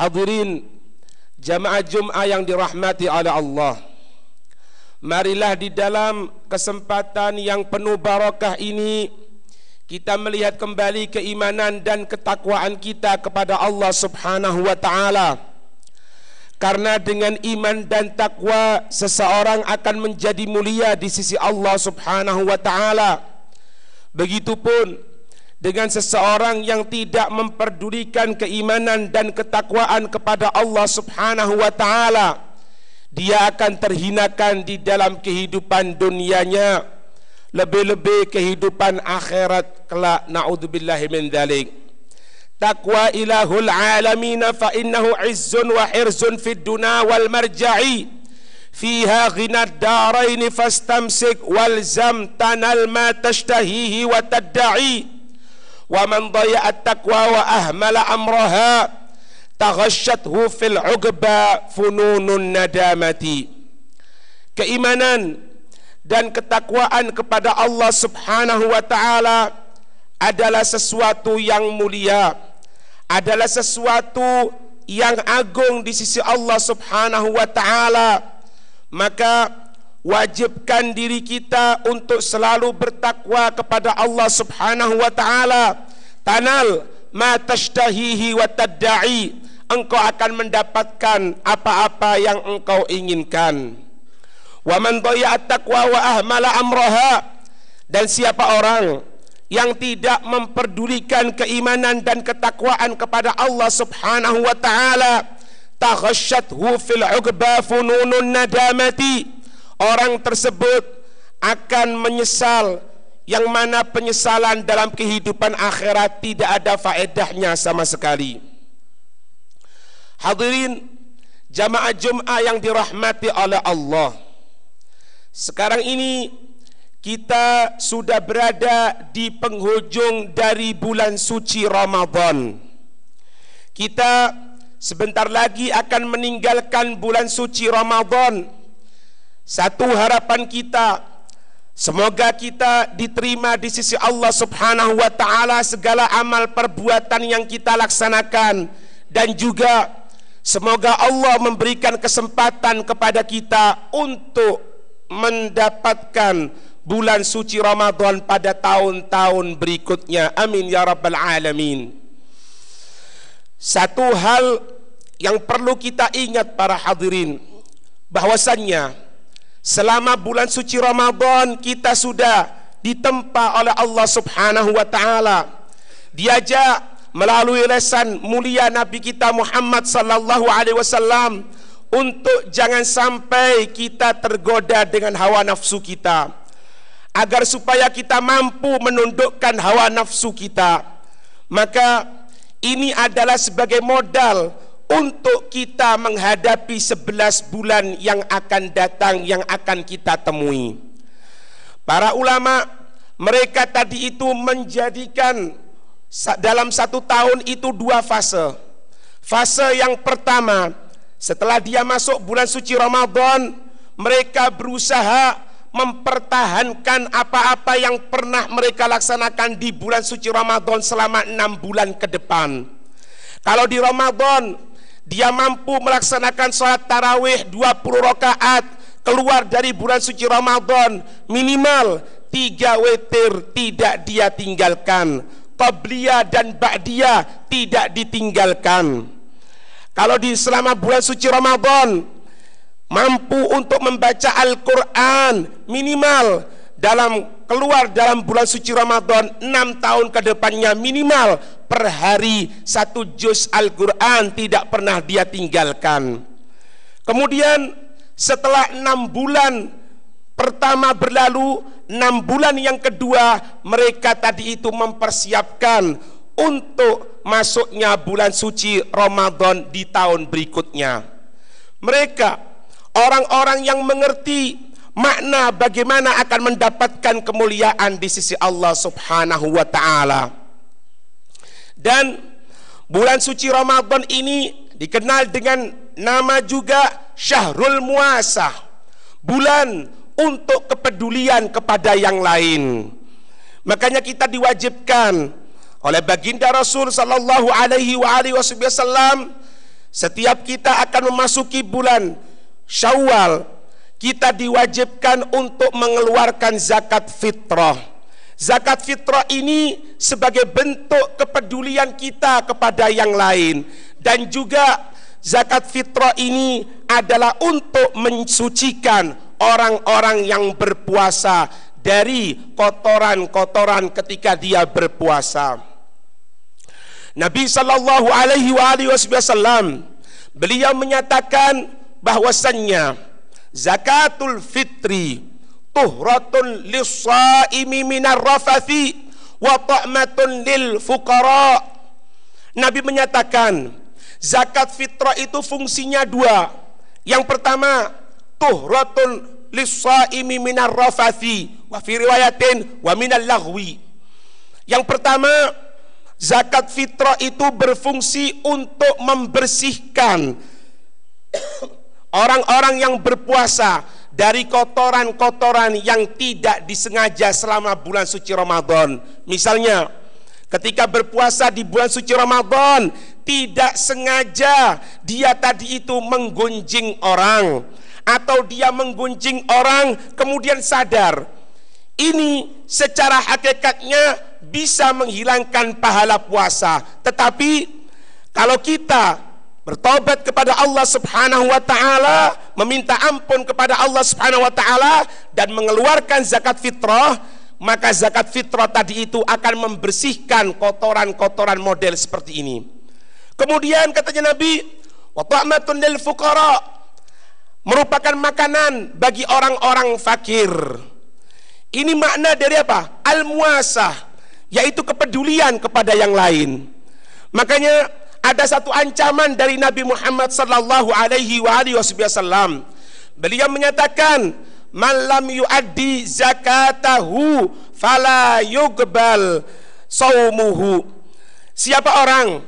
Hadirin jamaah Jum'ah yang dirahmati oleh Allah Marilah di dalam kesempatan yang penuh barakah ini kita melihat kembali keimanan dan ketakwaan kita kepada Allah Subhanahu wa taala. Karena dengan iman dan takwa seseorang akan menjadi mulia di sisi Allah Subhanahu wa taala. Begitupun dengan seseorang yang tidak memperdulikan keimanan dan ketakwaan kepada Allah Subhanahu wa taala dia akan terhinakan di dalam kehidupan dunianya lebih-lebih kehidupan akhirat kelak naudzubillahi min dzalik taqwa ilahul alamin fa innahu izzun wa hirzun fid duna wal marja'i fiha ghinad darain fastamsik walzam tanal ma tashtahihi wa tadda'i wa man dhaya'at taqwa wa ahmala amraha taghashshathu fil 'uqba fununun nadamati keimanan dan ketakwaan kepada Allah Subhanahu wa taala adalah sesuatu yang mulia adalah sesuatu yang agung di sisi Allah Subhanahu wa taala maka wajibkan diri kita untuk selalu bertakwa kepada Allah Subhanahu wa taala. Tanal ma tashtahihi wa tadda'i. Engkau akan mendapatkan apa-apa yang engkau inginkan. Wa man taqwa wa ahmala amraha. Dan siapa orang yang tidak memperdulikan keimanan dan ketakwaan kepada Allah Subhanahu wa taala, taghashathu fil 'uqba fununun nadamati orang tersebut akan menyesal yang mana penyesalan dalam kehidupan akhirat tidak ada faedahnya sama sekali. Hadirin jamaah Jum'ah yang dirahmati oleh Allah. Sekarang ini kita sudah berada di penghujung dari bulan suci Ramadan. Kita sebentar lagi akan meninggalkan bulan suci Ramadan satu harapan kita Semoga kita diterima di sisi Allah subhanahu wa ta'ala segala amal perbuatan yang kita laksanakan Dan juga semoga Allah memberikan kesempatan kepada kita untuk mendapatkan bulan suci Ramadan pada tahun-tahun berikutnya Amin ya Rabbal Alamin Satu hal yang perlu kita ingat para hadirin bahwasannya Selama bulan suci Ramadan kita sudah ditempa oleh Allah Subhanahu wa taala. Diajak melalui lesan mulia Nabi kita Muhammad sallallahu alaihi wasallam untuk jangan sampai kita tergoda dengan hawa nafsu kita agar supaya kita mampu menundukkan hawa nafsu kita maka ini adalah sebagai modal untuk kita menghadapi 11 bulan yang akan datang yang akan kita temui. Para ulama mereka tadi itu menjadikan dalam satu tahun itu dua fase. Fase yang pertama, setelah dia masuk bulan suci Ramadan, mereka berusaha mempertahankan apa-apa yang pernah mereka laksanakan di bulan suci Ramadan selama enam bulan ke depan. Kalau di Ramadan dia mampu melaksanakan sholat tarawih 20 rakaat keluar dari bulan suci Ramadan minimal tiga wetir tidak dia tinggalkan Qobliya dan Ba'diya tidak ditinggalkan kalau di selama bulan suci Ramadan mampu untuk membaca Al-Quran minimal dalam keluar dalam bulan suci Ramadan enam tahun ke depannya minimal per hari satu juz Al-Quran tidak pernah dia tinggalkan kemudian setelah enam bulan pertama berlalu enam bulan yang kedua mereka tadi itu mempersiapkan untuk masuknya bulan suci Ramadan di tahun berikutnya mereka orang-orang yang mengerti makna bagaimana akan mendapatkan kemuliaan di sisi Allah Subhanahu wa taala. Dan bulan suci Ramadan ini dikenal dengan nama juga Syahrul Muasah, bulan untuk kepedulian kepada yang lain. Makanya kita diwajibkan oleh baginda Rasul sallallahu alaihi wasallam setiap kita akan memasuki bulan Syawal kita diwajibkan untuk mengeluarkan zakat fitrah. Zakat fitrah ini sebagai bentuk kepedulian kita kepada yang lain dan juga zakat fitrah ini adalah untuk mensucikan orang-orang yang berpuasa dari kotoran-kotoran ketika dia berpuasa. Nabi Shallallahu Alaihi Wasallam beliau menyatakan bahwasannya zakatul fitri tuhratun lissaimi minar rafathi wa ta'matun lil fuqara Nabi menyatakan zakat fitrah itu fungsinya dua yang pertama tuhratun lissaimi minar rafathi wa fi riwayatin wa minal laghwi yang pertama zakat fitrah itu berfungsi untuk membersihkan Orang-orang yang berpuasa dari kotoran-kotoran yang tidak disengaja selama bulan suci Ramadan. Misalnya, ketika berpuasa di bulan suci Ramadan, tidak sengaja dia tadi itu menggunjing orang atau dia menggunjing orang kemudian sadar. Ini secara hakikatnya bisa menghilangkan pahala puasa, tetapi kalau kita bertobat kepada Allah Subhanahu wa taala, meminta ampun kepada Allah Subhanahu wa taala dan mengeluarkan zakat fitrah, maka zakat fitrah tadi itu akan membersihkan kotoran-kotoran model seperti ini. Kemudian katanya Nabi, wa ta'matun lil merupakan makanan bagi orang-orang fakir. Ini makna dari apa? Al-muasah, yaitu kepedulian kepada yang lain. Makanya ada satu ancaman dari Nabi Muhammad sallallahu alaihi wasallam. Beliau menyatakan, "Man lam yuaddi zakatahu fala yuqbal saumuhu." Siapa orang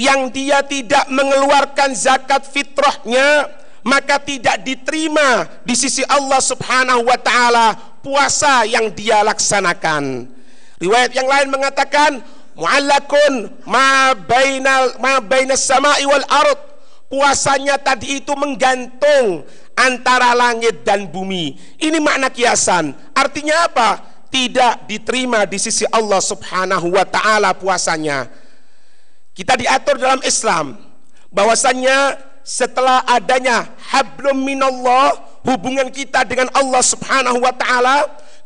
yang dia tidak mengeluarkan zakat fitrahnya, maka tidak diterima di sisi Allah Subhanahu wa taala puasa yang dia laksanakan. Riwayat yang lain mengatakan muallakun ma baina ma baina sama'i wal ard. Puasanya tadi itu menggantung antara langit dan bumi. Ini makna kiasan. Artinya apa? Tidak diterima di sisi Allah Subhanahu wa taala puasanya. Kita diatur dalam Islam Bahwasanya setelah adanya hablum minallah hubungan kita dengan Allah Subhanahu wa taala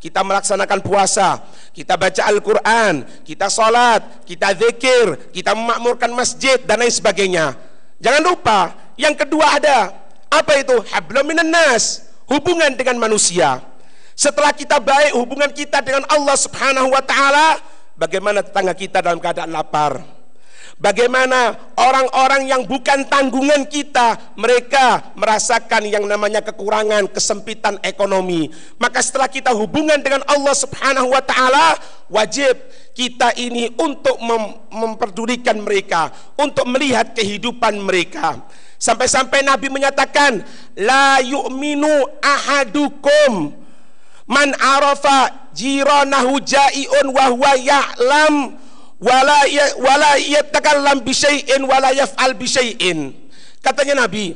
kita melaksanakan puasa, kita baca Al-Quran, kita sholat, kita zikir, kita memakmurkan masjid, dan lain sebagainya. Jangan lupa, yang kedua ada, apa itu? Habluminanas, hubungan dengan manusia. Setelah kita baik hubungan kita dengan Allah Subhanahu wa taala, bagaimana tetangga kita dalam keadaan lapar? Bagaimana orang-orang yang bukan tanggungan kita, mereka merasakan yang namanya kekurangan, kesempitan ekonomi. Maka setelah kita hubungan dengan Allah Subhanahu wa taala, wajib kita ini untuk mem memperdulikan mereka, untuk melihat kehidupan mereka. Sampai-sampai Nabi menyatakan, la yu'minu ahadukum man arafa jiranahu jai'un wa huwa ya'lam wala wala yatakallam bi syai'in wala yaf'al bi syai'in. Katanya Nabi,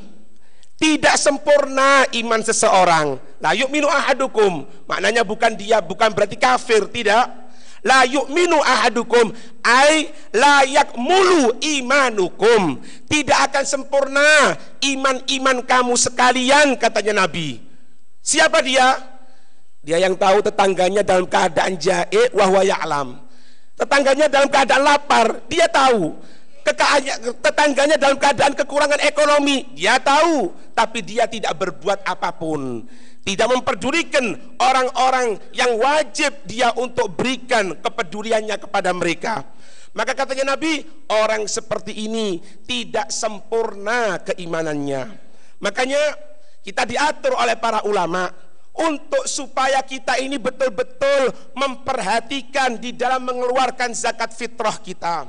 tidak sempurna iman seseorang. La yu'minu ahadukum. Maknanya bukan dia bukan berarti kafir, tidak. La minu ahadukum ay layak mulu imanukum. Tidak akan sempurna iman-iman kamu sekalian katanya Nabi. Siapa dia? Dia yang tahu tetangganya dalam keadaan jahe wahwa ya'lam tetangganya dalam keadaan lapar, dia tahu. Kekaya, tetangganya dalam keadaan kekurangan ekonomi, dia tahu, tapi dia tidak berbuat apapun. Tidak memperdulikan orang-orang yang wajib dia untuk berikan kepeduliannya kepada mereka. Maka katanya Nabi, orang seperti ini tidak sempurna keimanannya. Makanya kita diatur oleh para ulama untuk supaya kita ini betul-betul memperhatikan di dalam mengeluarkan zakat fitrah kita.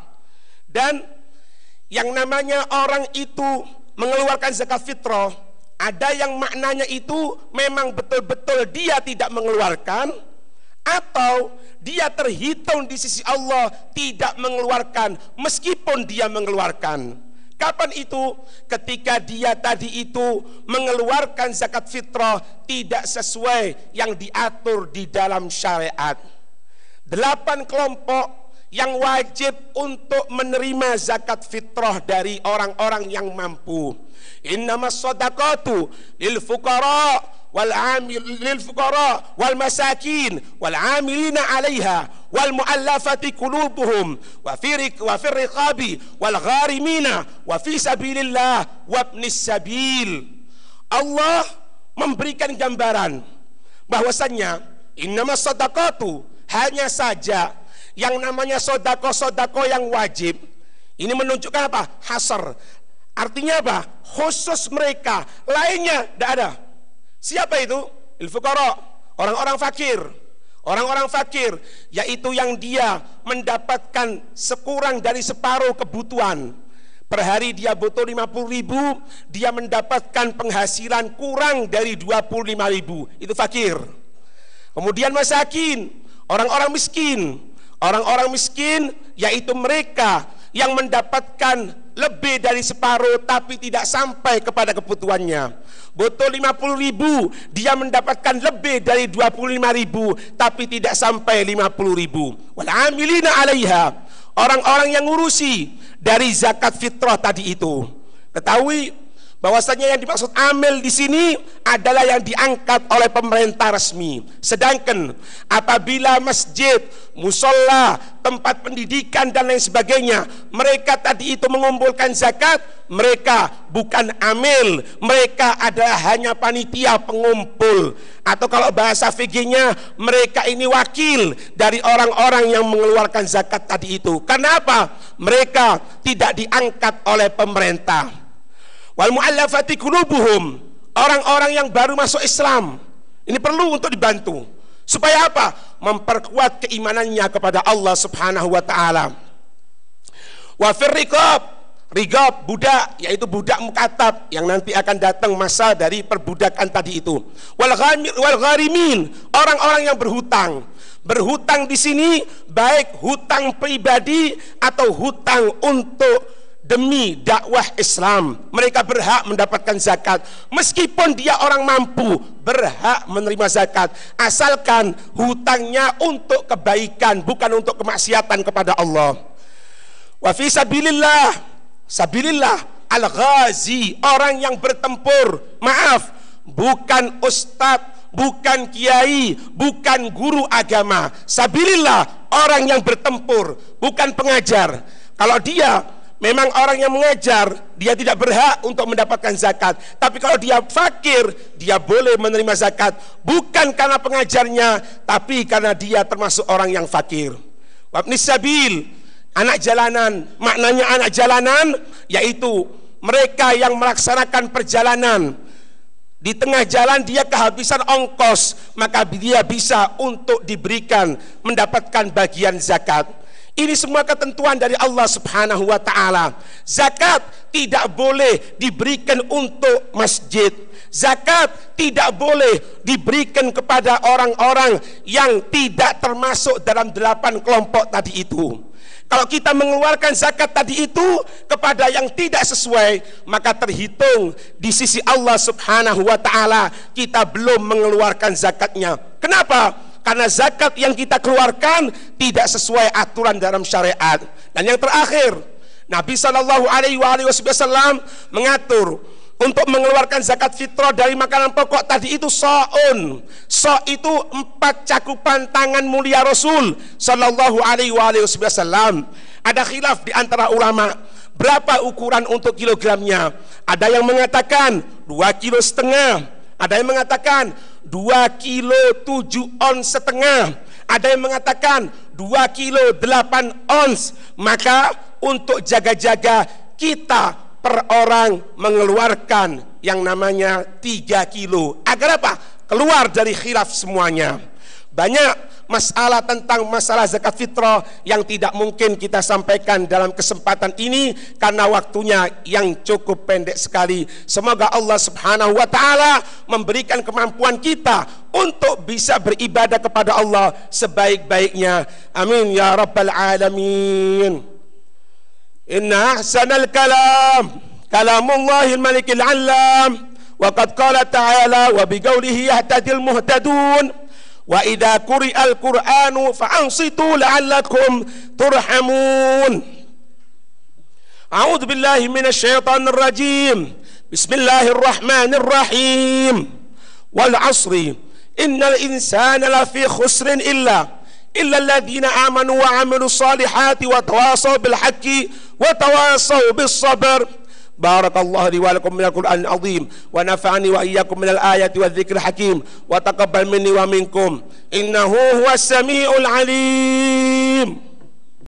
Dan yang namanya orang itu mengeluarkan zakat fitrah, ada yang maknanya itu memang betul-betul dia tidak mengeluarkan atau dia terhitung di sisi Allah tidak mengeluarkan meskipun dia mengeluarkan. Kapan itu? Ketika dia tadi itu mengeluarkan zakat fitrah tidak sesuai yang diatur di dalam syariat. Delapan kelompok yang wajib untuk menerima zakat fitrah dari orang-orang yang mampu. Innamas sadaqatu lil fuqara والعامل للفقراء والمساكين والعاملين عليها والمؤلفة قلوبهم وفي وفي الرقاب والغارمين وفي سبيل الله وابن السبيل الله memberikan gambaran bahwasanya innama sodakatu hanya saja yang namanya sodako sodako yang wajib ini menunjukkan apa hasar artinya apa khusus mereka lainnya tidak ada Siapa itu? Al-fuqara, orang-orang fakir. Orang-orang fakir yaitu yang dia mendapatkan sekurang dari separuh kebutuhan. Per hari dia butuh 50 ribu, dia mendapatkan penghasilan kurang dari 25 ribu. Itu fakir. Kemudian masakin, orang-orang miskin. Orang-orang miskin yaitu mereka yang mendapatkan lebih dari separuh tapi tidak sampai kepada kebutuhannya. Botol 50 ribu, dia mendapatkan lebih dari 25 ribu tapi tidak sampai 50 ribu. Wal'amilina alaiha. Orang-orang yang ngurusi dari zakat fitrah tadi itu. Ketahui bahwasanya yang dimaksud amil di sini adalah yang diangkat oleh pemerintah resmi. Sedangkan apabila masjid, musola, tempat pendidikan dan lain sebagainya, mereka tadi itu mengumpulkan zakat, mereka bukan amil, mereka adalah hanya panitia pengumpul atau kalau bahasa fikihnya mereka ini wakil dari orang-orang yang mengeluarkan zakat tadi itu. Kenapa? Mereka tidak diangkat oleh pemerintah wal mu'allafati qulubuhum orang-orang yang baru masuk Islam ini perlu untuk dibantu supaya apa memperkuat keimanannya kepada Allah Subhanahu wa taala wa firriqab rigab budak yaitu budak mukatab yang nanti akan datang masa dari perbudakan tadi itu wal wal gharimin orang-orang yang berhutang berhutang di sini baik hutang pribadi atau hutang untuk demi dakwah Islam. Mereka berhak mendapatkan zakat. Meskipun dia orang mampu, berhak menerima zakat. Asalkan hutangnya untuk kebaikan, bukan untuk kemaksiatan kepada Allah. Wa fi sabilillah, sabilillah al-ghazi, orang yang bertempur. Maaf, bukan ustadz bukan kiai, bukan guru agama. Sabilillah orang yang bertempur, bukan pengajar. Kalau dia Memang orang yang mengajar dia tidak berhak untuk mendapatkan zakat. Tapi kalau dia fakir, dia boleh menerima zakat bukan karena pengajarnya, tapi karena dia termasuk orang yang fakir. Wabnis sabil, anak jalanan. Maknanya anak jalanan yaitu mereka yang melaksanakan perjalanan di tengah jalan dia kehabisan ongkos maka dia bisa untuk diberikan mendapatkan bagian zakat ini semua ketentuan dari Allah Subhanahu wa taala. Zakat tidak boleh diberikan untuk masjid. Zakat tidak boleh diberikan kepada orang-orang yang tidak termasuk dalam delapan kelompok tadi itu. Kalau kita mengeluarkan zakat tadi itu kepada yang tidak sesuai, maka terhitung di sisi Allah Subhanahu wa taala kita belum mengeluarkan zakatnya. Kenapa? Karena zakat yang kita keluarkan tidak sesuai aturan dalam syariat. Dan yang terakhir, Nabi Shallallahu Alaihi Wasallam mengatur untuk mengeluarkan zakat fitrah dari makanan pokok tadi itu so'un so itu empat cakupan tangan mulia Rasul Sallallahu alaihi wasallam ada khilaf di antara ulama berapa ukuran untuk kilogramnya ada yang mengatakan dua kilo setengah ada yang mengatakan 2 kilo 7 ons setengah. Ada yang mengatakan 2 kilo 8 ons. Maka untuk jaga-jaga kita per orang mengeluarkan yang namanya 3 kilo. Agar apa? Keluar dari khilaf semuanya. Banyak masalah tentang masalah zakat fitrah yang tidak mungkin kita sampaikan dalam kesempatan ini karena waktunya yang cukup pendek sekali. Semoga Allah Subhanahu wa taala memberikan kemampuan kita untuk bisa beribadah kepada Allah sebaik-baiknya. Amin ya rabbal alamin. Inna ahsanal kalam kalamullahil malikil alam. وقد قال تعالى وبقوله يهتدي المهتدون وإذا قرئ القرآن فأنصتوا لعلكم ترحمون أعوذ بالله من الشيطان الرجيم بسم الله الرحمن الرحيم والعصر إن الإنسان لفي خسر إلا إلا الذين آمنوا وعملوا الصالحات وتواصوا بالحق وتواصوا بالصبر بارك الله لي ولكم من القرآن العظيم ونفعني وإياكم من الآية والذكر الحكيم وتقبل مني ومنكم إنه هو السميع العليم